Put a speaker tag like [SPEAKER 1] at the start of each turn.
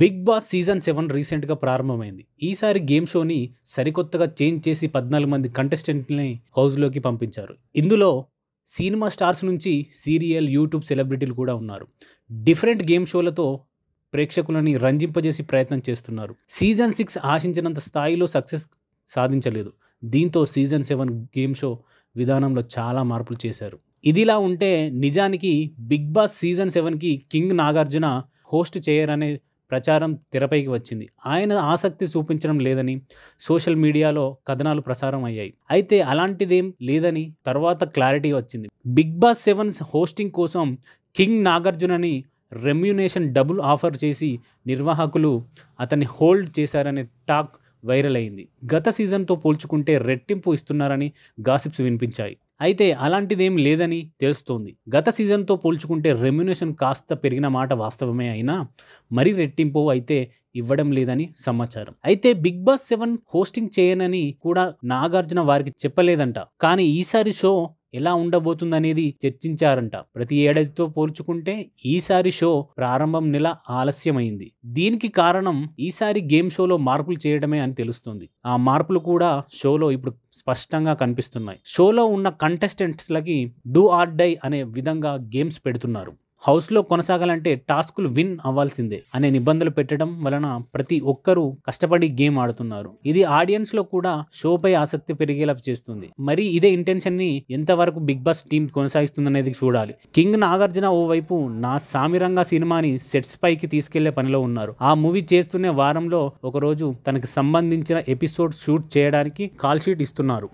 [SPEAKER 1] big boss season seven రీసెంట్గా ప్రారంభమైంది ఈసారి గేమ్ షోని సరికొత్తగా చేంజ్ చేసి పద్నాలుగు మంది కంటెస్టెంట్ని హౌస్లోకి పంపించారు ఇందులో సినిమా స్టార్స్ నుంచి సీరియల్ యూట్యూబ్ సెలబ్రిటీలు కూడా ఉన్నారు డిఫరెంట్ గేమ్ షోలతో ప్రేక్షకులని రంజింపజేసి ప్రయత్నం చేస్తున్నారు సీజన్ సిక్స్ ఆశించినంత స్థాయిలో సక్సెస్ సాధించలేదు దీంతో సీజన్ సెవెన్ గేమ్ షో విధానంలో చాలా మార్పులు చేశారు ఇదిలా ఉంటే నిజానికి బిగ్ బాస్ సీజన్ సెవెన్కి కింగ్ నాగార్జున హోస్ట్ చేయరనే ప్రచారం తెరపైకి వచ్చింది ఆయన ఆసక్తి చూపించడం లేదని సోషల్ మీడియాలో కథనాలు ప్రసారం అయ్యాయి అయితే అలాంటిదేం లేదని తర్వాత క్లారిటీ వచ్చింది బిగ్ బాస్ సెవెన్ హోస్టింగ్ కోసం కింగ్ నాగార్జునని రెమ్యునేషన్ డబుల్ ఆఫర్ చేసి నిర్వాహకులు అతన్ని హోల్డ్ చేశారనే టాక్ వైరల్ అయింది గత సీజన్తో పోల్చుకుంటే రెట్టింపు ఇస్తున్నారని గాసిప్స్ వినిపించాయి అయితే అలాంటిదేం లేదని తెలుస్తోంది గత సీజన్తో పోల్చుకుంటే రెమ్యునేషన్ కాస్త పెరిగిన మాట వాస్తవమే అయినా మరీ రెట్టింపు అయితే ఇవ్వడం లేదని సమాచారం అయితే బిగ్ బాస్ సెవెన్ హోస్టింగ్ చేయనని కూడా నాగార్జున వారికి చెప్పలేదంట కానీ ఈసారి షో ఎలా ఉండబోతుందనేది చర్చించారంట ప్రతి ఏడాదితో పోల్చుకుంటే ఈసారి షో ప్రారంభం నెల ఆలస్యమైంది దీనికి కారణం ఈసారి గేమ్ షోలో మార్పులు చేయడమే అని తెలుస్తుంది ఆ మార్పులు కూడా షోలో ఇప్పుడు స్పష్టంగా కనిపిస్తున్నాయి షోలో ఉన్న కంటెస్టెంట్స్లకి డూ ఆర్ డై అనే విధంగా గేమ్స్ పెడుతున్నారు హౌస్లో కొనసాగాలంటే టాస్కులు విన్ అవ్వాల్సిందే అనే నిబంధనలు పెట్టడం వలన ప్రతి ఒక్కరూ కష్టపడి గేమ్ ఆడుతున్నారు ఇది ఆడియన్స్ లో కూడా షోపై ఆసక్తి పెరిగేలా చేస్తుంది మరి ఇదే ఇంటెన్షన్ ని ఎంతవరకు బిగ్ బాస్ టీం కొనసాగిస్తుందనేది చూడాలి కింగ్ నాగార్జున ఓవైపు నా సామిరంగా సినిమాని సెట్స్ పైకి తీసుకెళ్లే పనిలో ఉన్నారు ఆ మూవీ చేస్తున్న వారంలో ఒకరోజు తనకు సంబంధించిన ఎపిసోడ్ షూట్ చేయడానికి కాల్షీట్ ఇస్తున్నారు